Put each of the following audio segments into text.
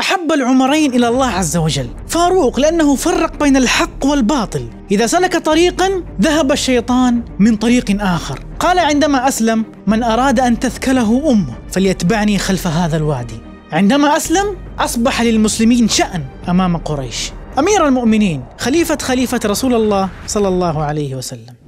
أحب العمرين إلى الله عز وجل فاروق لأنه فرق بين الحق والباطل إذا سلك طريقا ذهب الشيطان من طريق آخر قال عندما أسلم من أراد أن تثكله أمه فليتبعني خلف هذا الوادي عندما أسلم أصبح للمسلمين شأن أمام قريش أمير المؤمنين خليفة خليفة رسول الله صلى الله عليه وسلم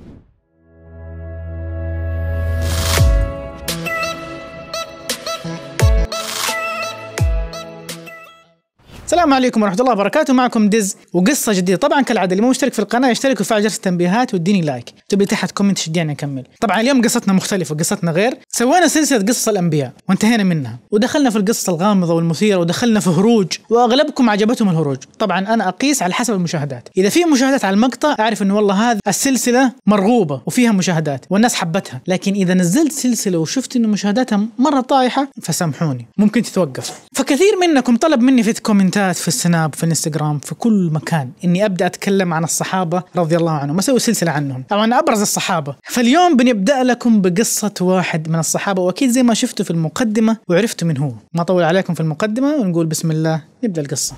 السلام عليكم ورحمه الله وبركاته معكم دز وقصه جديده طبعا كالعاده اللي مو مشترك في القناه يشترك وفعل جرس التنبيهات واديني لايك تبي تحت كومنت شجعني اكمل طبعا اليوم قصتنا مختلفه قصتنا غير سوينا سلسله قصص الانبياء وانتهينا منها ودخلنا في القصة الغامضه والمثيره ودخلنا في هروج واغلبكم عجبتهم الهروج طبعا انا اقيس على حسب المشاهدات اذا في مشاهدات على المقطع اعرف انه والله هذه السلسله مرغوبه وفيها مشاهدات والناس حبتها لكن اذا نزلت سلسله وشفت انه مشاهداتها مره طايحه فسامحوني ممكن تتوقف فكثير منكم طلب مني في الكومنت كومنتات في السناب في الانستغرام في كل مكان اني ابدا اتكلم عن الصحابه رضي الله عنهم اسوي سلسله عنهم او عن ابرز الصحابه فاليوم بنبدا لكم بقصه واحد من الصحابه واكيد زي ما شفتوا في المقدمه وعرفتوا من هو ما طول عليكم في المقدمه ونقول بسم الله نبدا القصه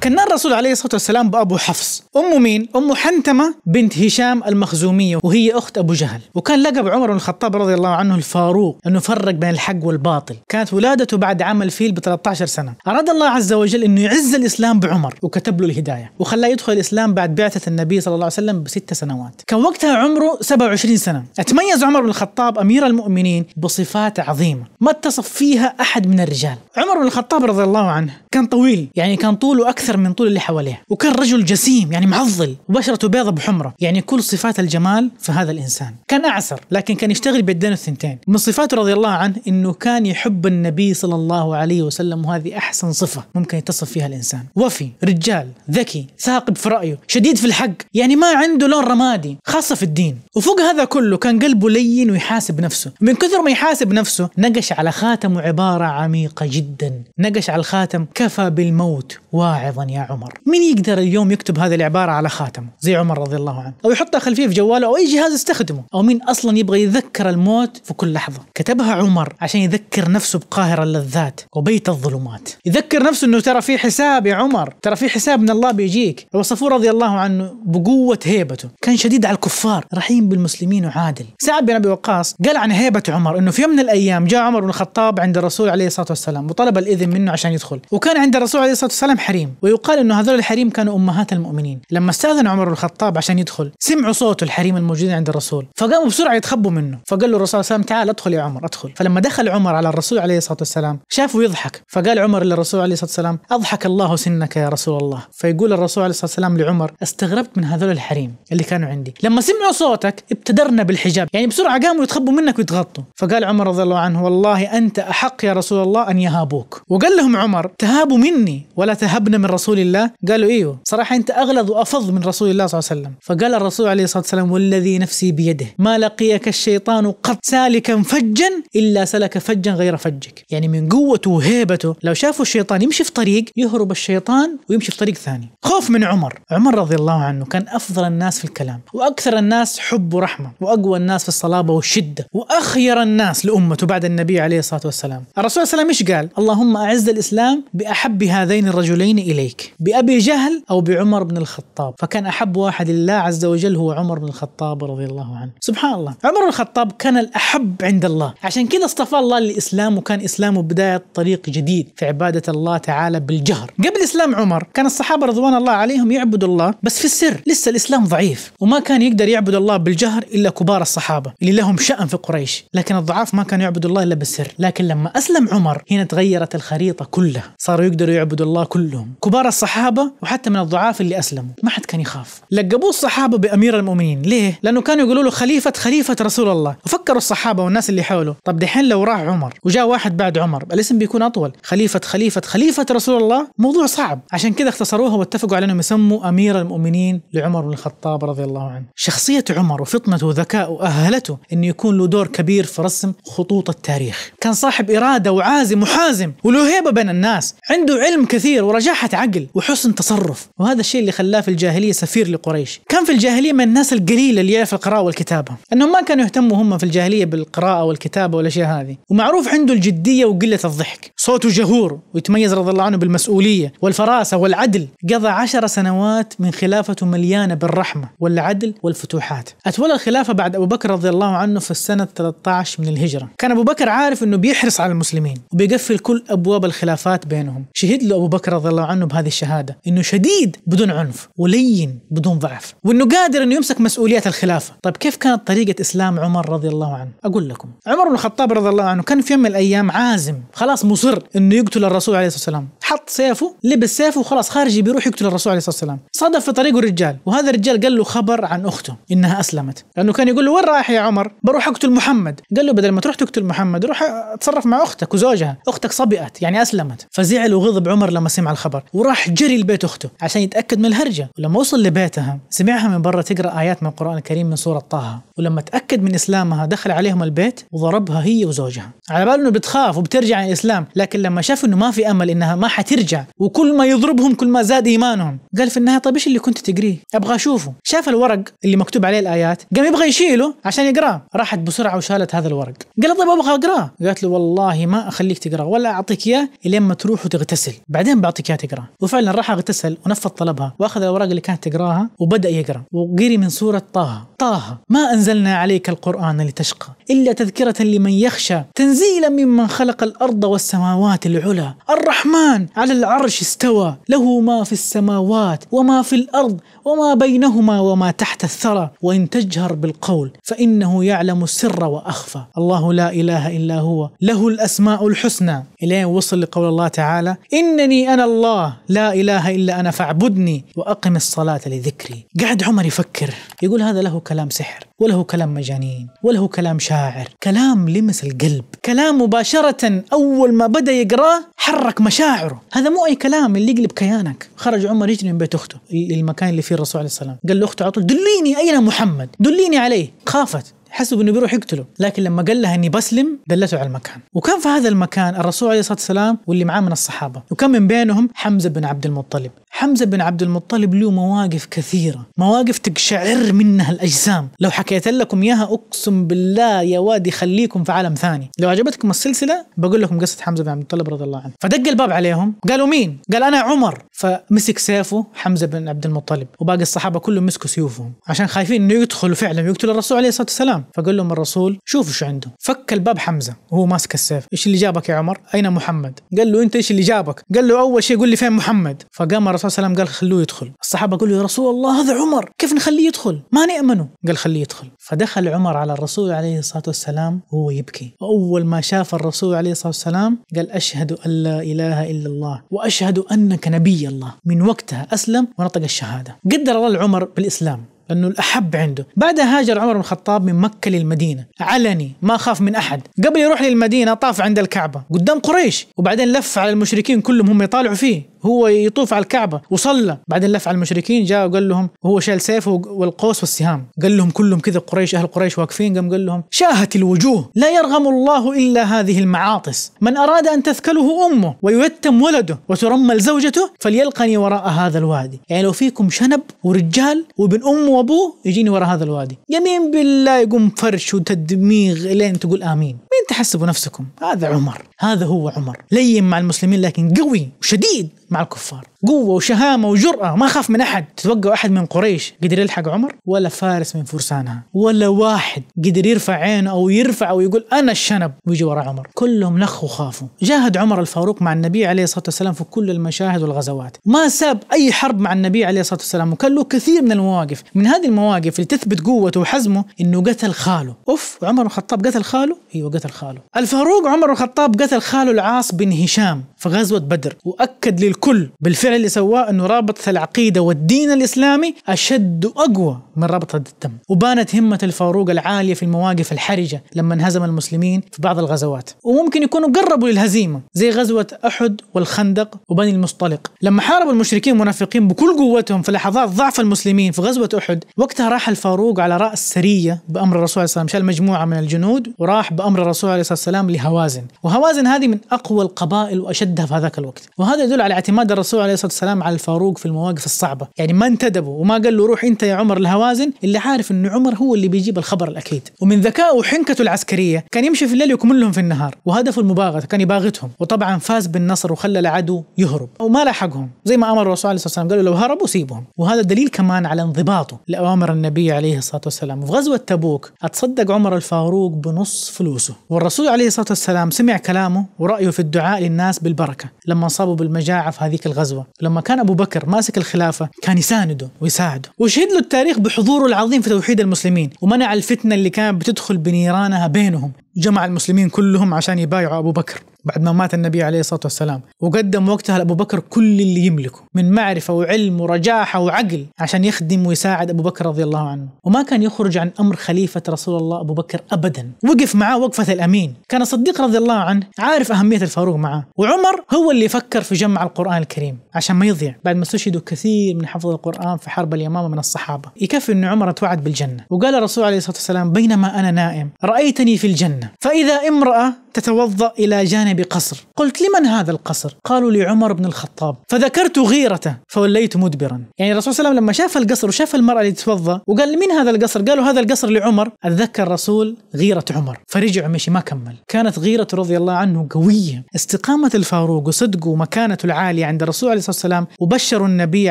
كان الرسول عليه الصلاة والسلام بأبو حفص أم مين؟ أم حنتمة بنت هشام المخزومية وهي أخت أبو جهل وكان لقب عمر بن الخطاب رضي الله عنه الفاروق أنه فرق بين الحق والباطل كانت ولادته بعد عام الفيل ب 13 سنة أراد الله عز وجل أنه يعز الإسلام بعمر وكتب له الهداية وخلاه يدخل الإسلام بعد بعثة النبي صلى الله عليه وسلم بست سنوات كان وقتها عمره 27 سنة أتميز عمر بن الخطاب أمير المؤمنين بصفات عظيمة ما اتصف فيها أحد من الرجال عمر بن الخطاب رضي الله عنه كان طويل يعني كان طوله أكثر أكثر من طول اللي حواليه وكان رجل جسيم يعني معضل وبشرته بيضة بحمرة يعني كل صفات الجمال في هذا الإنسان كان أعسر لكن كان يشتغل بيدين الثنتين من صفاته رضي الله عنه أنه كان يحب النبي صلى الله عليه وسلم وهذه أحسن صفة ممكن يتصف فيها الإنسان وفي رجال ذكي ثاقب في رأيه شديد في الحق يعني ما عنده لون رمادي خاصة في الدين وفوق هذا كله كان قلبه لين ويحاسب نفسه من كثر ما يحاسب نفسه نقش على خاتمه عبارة عميقة جدا نقش على الخاتم كفى بالموت واعظ أيضا يا عمر من يقدر اليوم يكتب هذه العبارة على خاتمه زي عمر رضي الله عنه أو يحطها خلفية في جواله أو أي جهاز يستخدمه أو مين أصلا يبغى يذكر الموت في كل لحظة كتبها عمر عشان يذكر نفسه بقاهرة اللذات وبيت الظلمات يذكر نفسه أنه ترى في حساب يا عمر ترى في حساب من الله بيجيك وصفوه رضي الله عنه بقوة هيبته كان شديد على الكفار رحيم بالمسلمين وعادل سعد بن أبي وقاص قال عن هيبة عمر أنه في يوم من الأيام جاء عمر بن الخطاب عند الرسول عليه الصلاة والسلام وطلب الإذن منه عشان يدخل وكان عند الرسول عليه الصلاة والسلام حريم ويقال أن هذول الحريم كانوا أمهات المؤمنين لما استأذن عمر الخطاب عشان يدخل سمعوا صوت الحريم الموجودين عند الرسول فقاموا بسرعة يتخبوا منه فقال له الرسول صلى الله عليه وسلم تعال ادخل يا عمر ادخل فلما دخل عمر على الرسول عليه الصلاة والسلام شافه يضحك فقال عمر للرسول عليه الصلاة والسلام أضحك الله سنك يا رسول الله فيقول الرسول عليه الصلاة والسلام لعمر استغربت من هذول الحريم اللي كانوا عندي لما سمعوا صوتك ابتدرنا بالحجاب يعني بسرعة قاموا يتخبوا منك ويتغطوا فقال عمر رضي الله عنه والله أنت أحق يا رسول الله أن يهابوك وقال لهم عمر تهابوا مني ولا تهبنا من رسول الله قالوا ايوه صراحه انت اغلظ وافظ من رسول الله صلى الله عليه وسلم فقال الرسول عليه الصلاه والسلام والذي نفسي بيده ما لقيك الشيطان قط سالكا فجا الا سلك فجا غير فجك يعني من قوته وهيبته لو شافوا الشيطان يمشي في طريق يهرب الشيطان ويمشي في طريق ثاني خوف من عمر عمر رضي الله عنه كان افضل الناس في الكلام واكثر الناس حب ورحمه واقوى الناس في الصلابه والشده واخير الناس لامته بعد النبي عليه الصلاه والسلام الرسول صلى الله عليه وسلم ايش قال اللهم اعز الاسلام باحب هذين الرجلين الي عليك بأبي جهل أو بعمر بن الخطاب فكان أحب واحد لله عز وجل هو عمر بن الخطاب رضي الله عنه سبحان الله عمر بن الخطاب كان الأحب عند الله عشان كذا اصطفى الله للإسلام وكان إسلامه بداية طريق جديد في عبادة الله تعالى بالجهر قبل إسلام عمر كان الصحابة رضوان الله عليهم يعبدوا الله بس في السر لسه الإسلام ضعيف وما كان يقدر يعبد الله بالجهر إلا كبار الصحابة اللي لهم شأن في قريش لكن الضعاف ما كانوا يعبدوا الله إلا بالسر لكن لما أسلم عمر هنا تغيرت الخريطة كلها صاروا يقدروا يعبدوا الله كلهم كبار كبار الصحابه وحتى من الضعاف اللي اسلموا ما حد كان يخاف لقبوه الصحابه بامير المؤمنين ليه لانه كانوا يقولوا له خليفه خليفه رسول الله وفكروا الصحابه والناس اللي حوله طب دحين لو راح عمر وجاء واحد بعد عمر الاسم بيكون اطول خليفه خليفه خليفه رسول الله موضوع صعب عشان كذا اختصروها واتفقوا على انهم يسموا امير المؤمنين لعمر بن الخطاب رضي الله عنه شخصيه عمر وفطنته وذكائه اهلته انه يكون له دور كبير في رسم خطوط التاريخ كان صاحب اراده وعازم وحازم وله هيبه بين الناس عنده علم كثير ورجاحه عقل وحسن تصرف وهذا الشيء اللي خلاه في الجاهلية سفير لقريش كان في الجاهلية من الناس القليلة اللي يعرف القراءة والكتابة أنهم ما كانوا يهتموا هم في الجاهلية بالقراءة والكتابة والأشياء هذه ومعروف عنده الجدية وقلة الضحك صوته جهور ويتميز رضي الله عنه بالمسؤولية والفراسة والعدل قضى عشر سنوات من خلافته مليانة بالرحمة والعدل والفتوحات أتولى الخلافة بعد أبو بكر رضي الله عنه في السنة 13 من الهجرة كان أبو بكر عارف أنه بيحرص على المسلمين وبيقفل كل أبواب الخلافات بينهم شهد له أبو بكر رضي الله عنه هذه الشهاده انه شديد بدون عنف ولين بدون ضعف وانه قادر انه يمسك مسؤوليات الخلافه طيب كيف كانت طريقه اسلام عمر رضي الله عنه اقول لكم عمر بن الخطاب رضي الله عنه كان في يوم من الايام عازم خلاص مصر انه يقتل الرسول عليه الصلاه والسلام حط سيفه لبس سيفه وخلاص خارجي بيروح يقتل الرسول عليه الصلاه والسلام صادف في طريقه رجال وهذا الرجال قال له خبر عن اخته انها اسلمت لانه كان يقول له وين رايح يا عمر بروح اقتل محمد قال له بدل ما تروح تقتل محمد روح اتصرف مع اختك وزوجها اختك صبئت يعني اسلمت فزعل وغضب عمر لما سمع الخبر وراح جري لبيت اخته عشان يتاكد من الهرجه ولما وصل لبيتها سمعها من برا تقرا ايات من القران الكريم من سوره طه ولما تاكد من اسلامها دخل عليهم البيت وضربها هي وزوجها على باله انه بتخاف وبترجع عن الاسلام لكن لما شاف انه ما في امل انها ما حترجع وكل ما يضربهم كل ما زاد ايمانهم قال في النهايه طيب ايش اللي كنت تقريه ابغى اشوفه شاف الورق اللي مكتوب عليه الايات قام يبغى يشيله عشان يقراه راحت بسرعه وشالت هذا الورق قال طيب ابغى اقراه قالت له والله ما اخليك تقراه ولا اعطيك اياه لين ما تروح وتغتسل بعدين بعطيك اياه تقراه وفعلا راح اغتسل ونفذ طلبها واخذ الاوراق اللي كانت تقراها وبدا يقرا وقري من سوره طه طه ما انزلنا عليك القران لتشقى الا تذكره لمن يخشى تنزيلا ممن خلق الارض والسماوات العلى الرحمن على العرش استوى له ما في السماوات وما في الارض وما بينهما وما تحت الثرى وإن تجهر بالقول فإنه يعلم السر وأخفى الله لا إله إلا هو له الأسماء الحسنى إليه وصل لقول الله تعالى إنني أنا الله لا إله إلا أنا فاعبدني وأقم الصلاة لذكري قعد عمر يفكر يقول هذا له كلام سحر ولا هو كلام مجانين ولا هو كلام شاعر كلام لمس القلب كلام مباشرة أول ما بدأ يقراه حرك مشاعره هذا مو أي كلام اللي يقلب كيانك خرج عمر يجري من بيت أخته للمكان اللي فيه الرسول عليه السلام قال لأخته على طول دليني أين محمد دليني عليه خافت حسب انه بيروح يقتله لكن لما قال لها اني بسلم دلته على المكان وكان في هذا المكان الرسول عليه الصلاه والسلام واللي معاه من الصحابه وكان من بينهم حمزه بن عبد المطلب حمزة بن عبد المطلب له مواقف كثيرة مواقف تقشعر منها الأجسام لو حكيت لكم إياها أقسم بالله يا واد يخليكم في عالم ثاني لو عجبتكم السلسلة بقول لكم قصة حمزة بن عبد المطلب رضي الله عنه فدق الباب عليهم قالوا مين قال أنا عمر فمسك سيفه حمزة بن عبد المطلب وباقي الصحابة كلهم مسكوا سيوفهم عشان خايفين إنه يدخلوا فعلا ويقتلوا الرسول عليه الصلاة والسلام فقال لهم الرسول شوفوا شو عنده فك الباب حمزة وهو ماسك السيف إيش اللي جابك يا عمر أين محمد قال له أنت إيش اللي جابك قال له أول شيء قول لي فين محمد فقام الرسول صلى الله عليه وسلم قال خلوه يدخل الصحابة قالوا يا رسول الله هذا عمر كيف نخليه يدخل ما نأمنه قال خليه يدخل فدخل عمر على الرسول عليه الصلاة والسلام وهو يبكي وأول ما شاف الرسول عليه الصلاة والسلام قال أشهد أن لا إله إلا الله وأشهد أنك نبي الله من وقتها أسلم ونطق الشهادة قدر الله العمر بالإسلام لأنه الأحب عنده بعدها هاجر عمر بن الخطاب من مكة للمدينة علني ما خاف من أحد قبل يروح للمدينة طاف عند الكعبة قدام قريش وبعدين لف على المشركين كلهم هم يطالعوا فيه هو يطوف على الكعبة وصلى بعدين لف على المشركين جاء وقال لهم وهو شال سيفه والقوس والسهام قال لهم كلهم كذا قريش أهل قريش واقفين قام قال لهم شاهت الوجوه لا يرغم الله إلا هذه المعاطس من أراد أن تثكله أمه ويتم ولده وترمل زوجته فليلقني وراء هذا الوادي يعني لو فيكم شنب ورجال وابن أمه وابوه يجيني ورا هذا الوادي يمين بالله يقوم فرش وتدميغ لين تقول امين مين تحسبوا نفسكم هذا عمر هذا هو عمر لين مع المسلمين لكن قوي وشديد مع الكفار قوة وشهامة وجرأة ما خاف من أحد تتوقع أحد من قريش قدر يلحق عمر ولا فارس من فرسانها ولا واحد قدر يرفع عينه أو يرفع أو يقول أنا الشنب ويجي وراء عمر كلهم نخوا وخافوا جاهد عمر الفاروق مع النبي عليه الصلاة والسلام في كل المشاهد والغزوات ما ساب أي حرب مع النبي عليه الصلاة والسلام وكان له كثير من المواقف من هذه المواقف اللي تثبت قوته وحزمه إنه قتل خاله أوف عمر بن الخطاب قتل خاله أيوه قتل خاله الفاروق عمر بن الخطاب قتل خاله العاص بن هشام في غزوة بدر وأكد لل الكل بالفعل اللي سواه انه رابطه العقيده والدين الاسلامي اشد واقوى من رابطه الدم وبانت همه الفاروق العاليه في المواقف الحرجه لما انهزم المسلمين في بعض الغزوات وممكن يكونوا قربوا للهزيمه زي غزوه احد والخندق وبني المصطلق لما حاربوا المشركين المنافقين بكل قوتهم في لحظات ضعف المسلمين في غزوه احد وقتها راح الفاروق على راس سريه بامر الرسول صلى الله عليه وسلم شال مجموعه من الجنود وراح بامر الرسول عليه الصلاه والسلام لهوازن وهوازن هذه من اقوى القبائل واشدها في هذاك الوقت وهذا يدل على اعتماد الرسول عليه الصلاه والسلام على الفاروق في المواقف الصعبه، يعني ما انتدبه وما قال له روح انت يا عمر الهوازن اللي عارف انه عمر هو اللي بيجيب الخبر الاكيد، ومن ذكائه وحنكته العسكريه كان يمشي في الليل ويكملهم في النهار، وهدفه المباغته كان يباغتهم، وطبعا فاز بالنصر وخلى العدو يهرب وما لاحقهم، زي ما امر الرسول عليه الصلاه والسلام قال له لو هربوا سيبهم، وهذا دليل كمان على انضباطه لاوامر النبي عليه الصلاه والسلام، وفي غزوه تبوك اتصدق عمر الفاروق بنص فلوسه، والرسول عليه الصلاه والسلام سمع كلامه ورأيه في الدعاء للناس بالبركه، لما صابوا بالمجاعه في هذيك الغزوة لما كان أبو بكر ماسك الخلافة كان يسانده ويساعده وشهد له التاريخ بحضوره العظيم في توحيد المسلمين ومنع الفتنة اللي كانت بتدخل بنيرانها بينهم جمع المسلمين كلهم عشان يبايعوا أبو بكر بعد ما مات النبي عليه الصلاة والسلام وقدم وقتها لأبو بكر كل اللي يملكه من معرفة وعلم ورجاحة وعقل عشان يخدم ويساعد أبو بكر رضي الله عنه وما كان يخرج عن أمر خليفة رسول الله أبو بكر أبدا وقف معاه وقفة الأمين كان الصديق رضي الله عنه عارف أهمية الفاروق معاه وعمر هو اللي فكر في جمع القرآن الكريم عشان ما يضيع بعد ما استشهدوا كثير من حفظ القرآن في حرب اليمامة من الصحابة يكفي أن عمر توعد بالجنة وقال الرسول عليه الصلاة والسلام بينما أنا نائم رأيتني في الجنة فإذا امرأة تتوضأ إلى جانب قصر قلت لمن هذا القصر؟ قالوا لعمر بن الخطاب فذكرت غيرته فوليت مدبرا يعني الرسول صلى الله عليه وسلم لما شاف القصر وشاف المرأة اللي تتوضأ وقال لمن هذا القصر؟ قالوا هذا القصر لعمر أتذكر الرسول غيرة عمر فرجع مشي ما كمل كانت غيرة رضي الله عنه قوية استقامة الفاروق وصدقه ومكانته العالية عند الرسول عليه الصلاة والسلام وبشروا النبي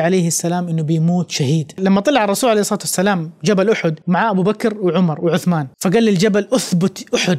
عليه السلام أنه بيموت شهيد لما طلع الرسول عليه الصلاة والسلام جبل أحد مع أبو بكر وعمر وعثمان فقال للجبل أثبت أحد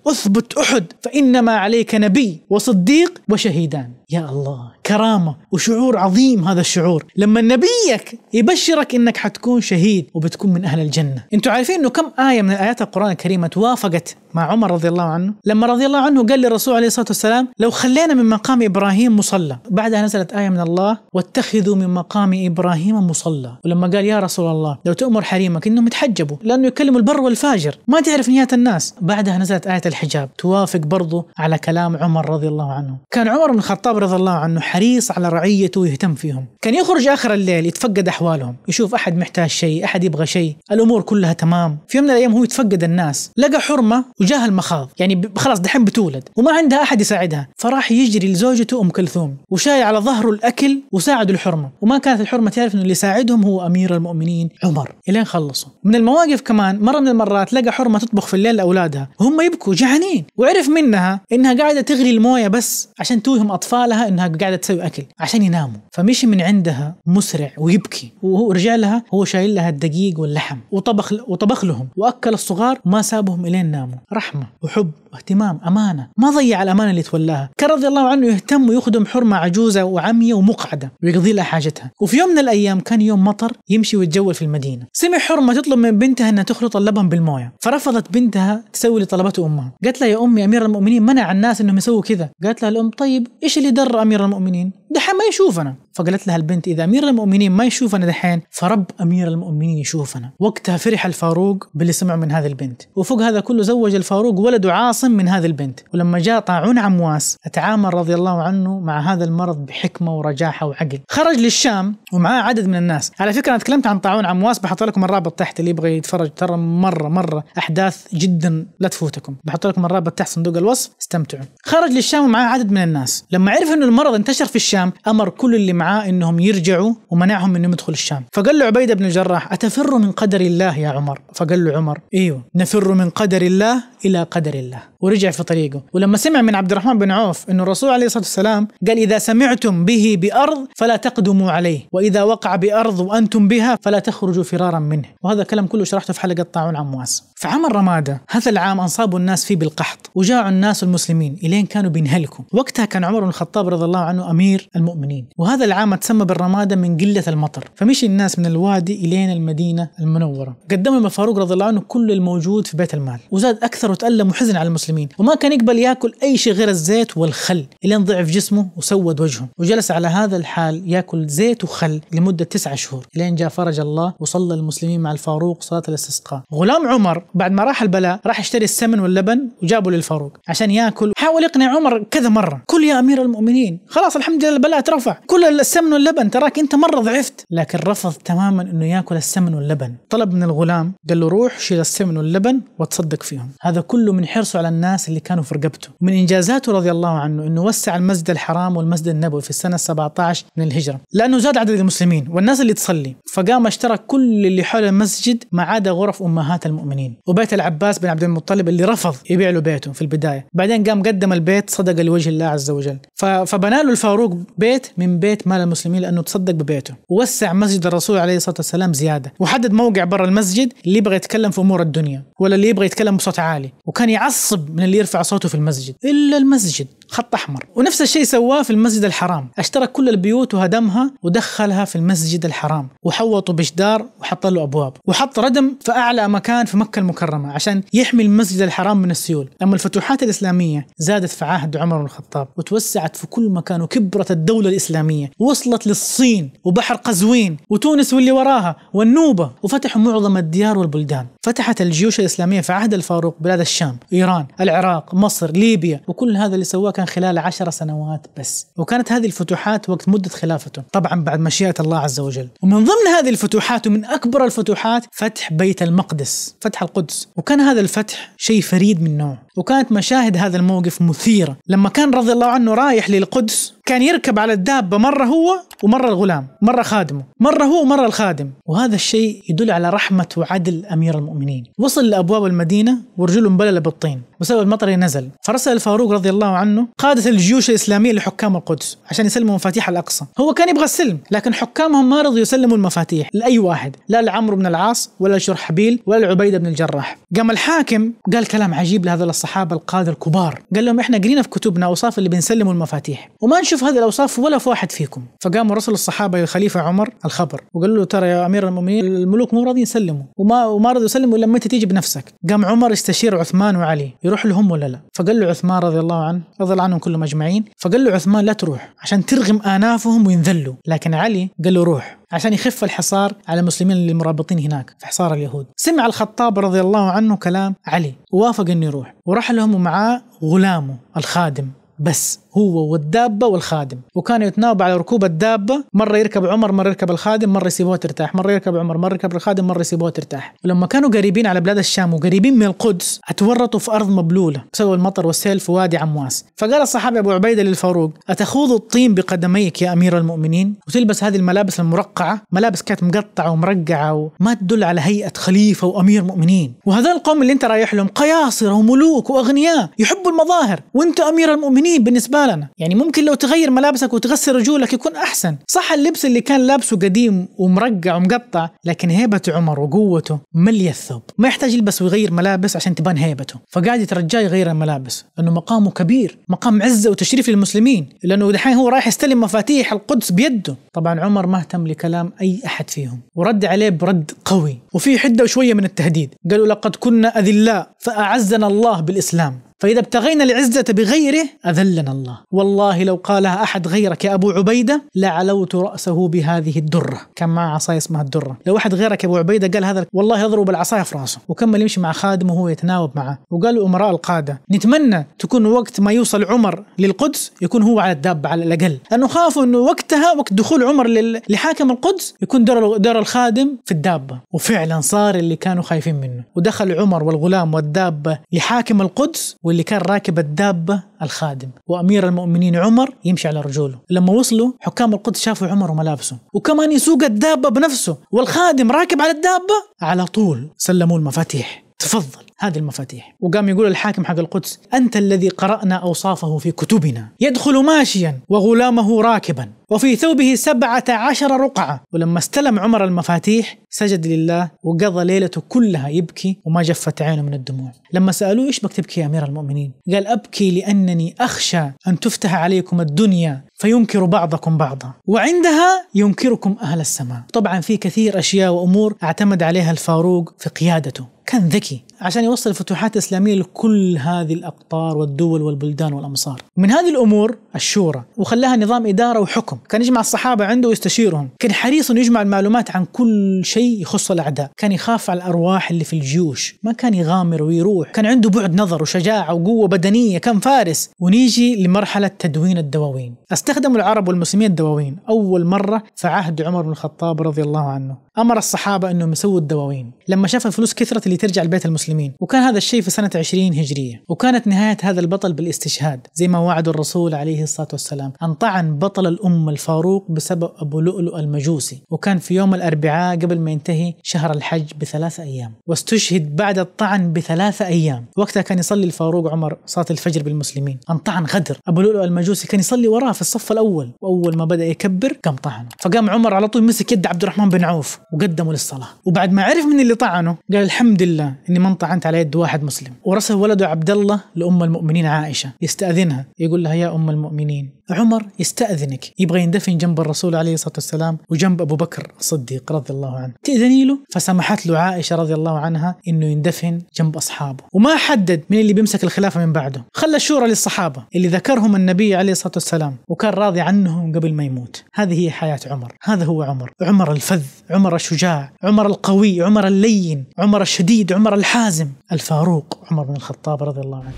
اثبت احد فانما عليك نبي وصديق وشهيدان يا الله كرامة وشعور عظيم هذا الشعور لما نبيك يبشرك انك حتكون شهيد وبتكون من اهل الجنة انتم عارفين انه كم آية من آيات القرآن الكريمه توافقت مع عمر رضي الله عنه لما رضي الله عنه قال للرسول عليه الصلاة والسلام لو خلينا من مقام إبراهيم مصلى بعدها نزلت آية من الله واتخذوا من مقام إبراهيم مصلى ولما قال يا رسول الله لو تأمر حريمك انهم يتحجبوا لأنه يكلموا البر والفاجر ما تعرف نيات الناس بعدها نزلت آية الحجاب توافق برضو على كلام عمر رضي الله عنه كان عمر بن الخطاب رضي الله عنه حريص على رعيته ويهتم فيهم كان يخرج آخر الليل يتفقد أحوالهم يشوف أحد محتاج شيء أحد يبغى شيء الأمور كلها تمام في يوم من الأيام هو يتفقد الناس لقى حرمة وجاها المخاض يعني خلاص دحين بتولد وما عندها أحد يساعدها فراح يجري لزوجته أم كلثوم وشاي على ظهره الأكل وساعد الحرمة وما كانت الحرمة تعرف أنه اللي يساعدهم هو أمير المؤمنين عمر إلين خلصوا من المواقف كمان مرة من المرات لقى حرمة تطبخ في الليل لأولادها وهم يبكوا جعانين وعرف منها انها قاعده تغلي المويه بس عشان توهم اطفالها انها قاعده تسوي اكل عشان يناموا فمشي من عندها مسرع ويبكي وهو رجع لها هو شايل لها الدقيق واللحم وطبخ وطبخ لهم واكل الصغار وما سابهم الين ناموا رحمه وحب واهتمام امانه ما ضيع الامانه اللي تولاها كان رضي الله عنه يهتم ويخدم حرمه عجوزه وعميه ومقعده ويقضي لها حاجتها وفي يوم من الايام كان يوم مطر يمشي ويتجول في المدينه سمع حرمه تطلب من بنتها انها تخلط اللبن بالمويه فرفضت بنتها تسوي اللي طلبته امها قالت لها يا امي امير المؤمنين منع الناس انهم يسووا كذا قالت لها الام طيب ايش اللي در امير المؤمنين دحين ما يشوفنا فقالت لها البنت إذا أمير المؤمنين ما يشوفنا دحين فرب أمير المؤمنين يشوفنا وقتها فرح الفاروق باللي سمعه من هذه البنت وفوق هذا كله زوج الفاروق ولده عاصم من هذه البنت ولما جاء طاعون عمواس تعامل رضي الله عنه مع هذا المرض بحكمة ورجاحة وعقل خرج للشام ومعاه عدد من الناس على فكرة أنا تكلمت عن طاعون عمواس بحط لكم الرابط تحت اللي يبغى يتفرج ترى مرة مرة أحداث جدا لا تفوتكم بحط لكم الرابط تحت صندوق الوصف استمتعوا خرج للشام ومعاه عدد من الناس لما عرف أنه المرض انتشر في الشام أمر كل اللي معاه انهم يرجعوا ومنعهم من انهم يدخلوا الشام فقال له عبيده بن الجراح اتفر من قدر الله يا عمر فقال له عمر ايوه نفر من قدر الله الى قدر الله ورجع في طريقه ولما سمع من عبد الرحمن بن عوف انه الرسول عليه الصلاه والسلام قال اذا سمعتم به بارض فلا تقدموا عليه واذا وقع بارض وانتم بها فلا تخرجوا فرارا منه وهذا كلام كله شرحته في حلقه طاعون عمواس فعام الرماده هذا العام انصابوا الناس فيه بالقحط وجاعوا الناس المسلمين الين كانوا بينهلكوا وقتها كان عمر بن الخطاب رضي الله عنه امير المؤمنين وهذا العامة تسمى بالرمادة من قلة المطر فمشي الناس من الوادي إلين المدينة المنورة قدم لهم الفاروق رضي الله عنه كل الموجود في بيت المال وزاد أكثر وتألم وحزن على المسلمين وما كان يقبل يأكل أي شيء غير الزيت والخل إلين ضعف جسمه وسود وجهه وجلس على هذا الحال يأكل زيت وخل لمدة تسعة شهور إلين جاء فرج الله وصلى المسلمين مع الفاروق صلاة الاستسقاء غلام عمر بعد ما راح البلاء راح يشتري السمن واللبن وجابه للفاروق عشان ياكل حاول يقنع عمر كذا مره كل يا امير المؤمنين خلاص الحمد لله البلاء ترفع كل السمن واللبن تراك انت مره ضعفت لكن رفض تماما انه ياكل السمن واللبن طلب من الغلام قال له روح شيل السمن واللبن وتصدق فيهم هذا كله من حرصه على الناس اللي كانوا في رقبته من انجازاته رضي الله عنه انه وسع المسجد الحرام والمسجد النبوي في السنه 17 من الهجره لانه زاد عدد المسلمين والناس اللي تصلي فقام اشترى كل اللي حول المسجد ما عدا غرف امهات المؤمنين وبيت العباس بن عبد المطلب اللي رفض يبيع له بيته في البدايه بعدين قام قدم البيت صدقه لوجه الله عز وجل فبنى له الفاروق بيت من بيت مال المسلمين لانه تصدق ببيته ووسع مسجد الرسول عليه الصلاه والسلام زياده وحدد موقع برا المسجد اللي يبغى يتكلم في امور الدنيا ولا اللي يبغى يتكلم بصوت عالي وكان يعصب من اللي يرفع صوته في المسجد الا المسجد خط احمر ونفس الشيء سواه في المسجد الحرام اشترى كل البيوت وهدمها ودخلها في المسجد الحرام وحوطوا بجدار وحط له ابواب وحط ردم في اعلى مكان في مكه المكرمه عشان يحمي المسجد الحرام من السيول اما الفتوحات الاسلاميه زادت في عهد عمر بن الخطاب وتوسعت في كل مكان وكبرت الدوله الاسلاميه وصلت للصين وبحر قزوين وتونس واللي وراها والنوبه وفتحوا معظم الديار والبلدان فتحت الجيوش الاسلاميه في عهد الفاروق بلاد الشام ايران العراق مصر ليبيا وكل هذا اللي سواه كان خلال عشر سنوات بس وكانت هذه الفتوحات وقت مدة خلافته طبعا بعد مشيئة الله عز وجل ومن ضمن هذه الفتوحات ومن أكبر الفتوحات فتح بيت المقدس فتح القدس وكان هذا الفتح شيء فريد من نوعه وكانت مشاهد هذا الموقف مثيرة لما كان رضي الله عنه رايح للقدس كان يركب على الدابة مرة هو ومرة الغلام مرة خادمه مرة هو ومرة الخادم وهذا الشيء يدل على رحمة وعدل أمير المؤمنين وصل لأبواب المدينة ورجله مبللة بالطين وسبب المطر نزل فرسل الفاروق رضي الله عنه قادة الجيوش الإسلامية لحكام القدس عشان يسلموا مفاتيح الأقصى هو كان يبغى السلم لكن حكامهم ما رضوا يسلموا المفاتيح لأي واحد لا لعمرو بن العاص ولا لشرحبيل ولا لعبيدة بن الجراح قام الحاكم قال كلام عجيب لهذا الصحابه القاده الكبار قال لهم احنا قرينا في كتبنا اوصاف اللي بنسلموا المفاتيح وما نشوف هذه الاوصاف ولا في واحد فيكم فقام رسل الصحابه للخليفه عمر الخبر وقال له ترى يا امير المؤمنين الملوك مو راضيين يسلموا وما وما رضوا يسلموا الا متى تيجي بنفسك قام عمر يستشير عثمان وعلي يروح لهم ولا لا فقال له عثمان رضي الله عنه رضي الله عنهم كلهم اجمعين فقال له عثمان لا تروح عشان ترغم انافهم وينذلوا لكن علي قال له روح عشان يخف الحصار على المسلمين اللي مرابطين هناك في حصار اليهود سمع الخطاب رضي الله عنه كلام علي ووافق انه يروح وراح لهم ومعاه غلامه الخادم بس هو والدابه والخادم وكانوا يتناوبوا على ركوب الدابه مره يركب عمر مره يركب الخادم مره يسيبوها ترتاح مره يركب عمر مره يركب الخادم مره يسيبوها ترتاح ولما كانوا قريبين على بلاد الشام وقريبين من القدس اتورطوا في ارض مبلوله بسبب المطر والسيل في وادي عمواس فقال الصحابي ابو عبيده للفاروق اتخوض الطين بقدميك يا امير المؤمنين وتلبس هذه الملابس المرقعه ملابس كانت مقطعه ومرقعه وما تدل على هيئه خليفه وامير مؤمنين وهذا القوم اللي انت رايح لهم قياصره وملوك واغنياء يحبوا المظاهر وانت امير المؤمنين بالنسبه مالنا يعني ممكن لو تغير ملابسك وتغسل رجولك يكون أحسن صح اللبس اللي كان لابسه قديم ومرقع ومقطع لكن هيبة عمر وقوته ملي الثوب ما يحتاج يلبس ويغير ملابس عشان تبان هيبته فقاعد يترجاه يغير الملابس لأنه مقامه كبير مقام عزة وتشريف للمسلمين لأنه دحين هو رايح يستلم مفاتيح القدس بيده طبعا عمر ما اهتم لكلام أي أحد فيهم ورد عليه برد قوي وفي حدة وشوية من التهديد قالوا لقد كنا أذلاء فأعزنا الله بالإسلام فإذا ابتغينا العزة بغيره أذلنا الله والله لو قالها أحد غيرك يا أبو عبيدة لعلوت رأسه بهذه الدرة كان معه عصاية اسمها الدرة لو أحد غيرك يا أبو عبيدة قال هذا والله يضرب العصاية في رأسه وكمل يمشي مع خادمه وهو يتناوب معه وقالوا أمراء القادة نتمنى تكون وقت ما يوصل عمر للقدس يكون هو على الدابة على الأقل لأنه خافوا أنه وقتها وقت دخول عمر لحاكم القدس يكون دور, دور الخادم في الدابة وفعلا صار اللي كانوا خايفين منه ودخل عمر والغلام والدابة لحاكم القدس واللي كان راكب الدابة الخادم وأمير المؤمنين عمر يمشي على رجوله لما وصلوا حكام القدس شافوا عمر وملابسه وكمان يسوق الدابة بنفسه والخادم راكب على الدابة على طول سلموا المفاتيح تفضل هذه المفاتيح وقام يقول الحاكم حق القدس أنت الذي قرأنا أوصافه في كتبنا يدخل ماشيا وغلامه راكبا وفي ثوبه سبعة عشر رقعة ولما استلم عمر المفاتيح سجد لله وقضى ليلته كلها يبكي وما جفت عينه من الدموع لما سألوه إيش بك تبكي يا أمير المؤمنين قال أبكي لأنني أخشى أن تفتح عليكم الدنيا فينكر بعضكم بعضا وعندها ينكركم أهل السماء طبعا في كثير أشياء وأمور اعتمد عليها الفاروق في قيادته كان ذكي عشان يوصل الفتوحات الإسلامية لكل هذه الأقطار والدول والبلدان والأمصار من هذه الأمور الشورى وخلاها نظام إدارة وحكم كان يجمع الصحابة عنده ويستشيرهم كان حريص يجمع المعلومات عن كل شيء يخص الأعداء كان يخاف على الأرواح اللي في الجيوش ما كان يغامر ويروح كان عنده بعد نظر وشجاعة وقوة بدنية كان فارس ونيجي لمرحلة تدوين الدواوين استخدم العرب والمسلمين الدواوين أول مرة في عهد عمر بن الخطاب رضي الله عنه امر الصحابه انهم يسووا الدواوين لما شاف الفلوس كثرت اللي ترجع لبيت المسلمين وكان هذا الشيء في سنه 20 هجريه وكانت نهايه هذا البطل بالاستشهاد زي ما وعد الرسول عليه الصلاه والسلام ان طعن بطل الام الفاروق بسبب ابو لؤلؤ المجوسي وكان في يوم الاربعاء قبل ما ينتهي شهر الحج بثلاثه ايام واستشهد بعد الطعن بثلاثه ايام وقتها كان يصلي الفاروق عمر صلاه الفجر بالمسلمين ان طعن غدر ابو لؤلؤ المجوسي كان يصلي وراه في الصف الاول واول ما بدا يكبر قام طعنه فقام عمر على طول مسك يد عبد الرحمن بن عوف وقدمه للصلاه وبعد ما عرف من اللي طعنه قال الحمد لله اني ما انطعنت على يد واحد مسلم ورسل ولده عبد الله لام المؤمنين عائشه يستاذنها يقول لها يا ام المؤمنين عمر يستأذنك يبغى يندفن جنب الرسول عليه الصلاة والسلام وجنب أبو بكر الصديق رضي الله عنه تأذني له فسمحت له عائشة رضي الله عنها أنه يندفن جنب أصحابه وما حدد من اللي بيمسك الخلافة من بعده خلى الشورى للصحابة اللي ذكرهم النبي عليه الصلاة والسلام وكان راضي عنهم قبل ما يموت هذه هي حياة عمر هذا هو عمر عمر الفذ عمر الشجاع عمر القوي عمر اللين عمر الشديد عمر الحازم الفاروق عمر بن الخطاب رضي الله عنه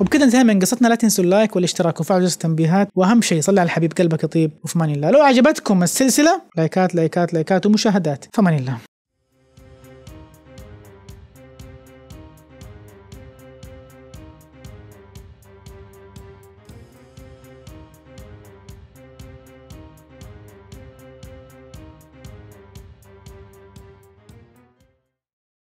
وبكذا انتهينا من قصتنا لا تنسوا اللايك والاشتراك وفعل جرس التنبيهات واهم شيء صلي على الحبيب قلبك يطيب وفمان الله لو عجبتكم السلسله لايكات لايكات لايكات ومشاهدات فمان الله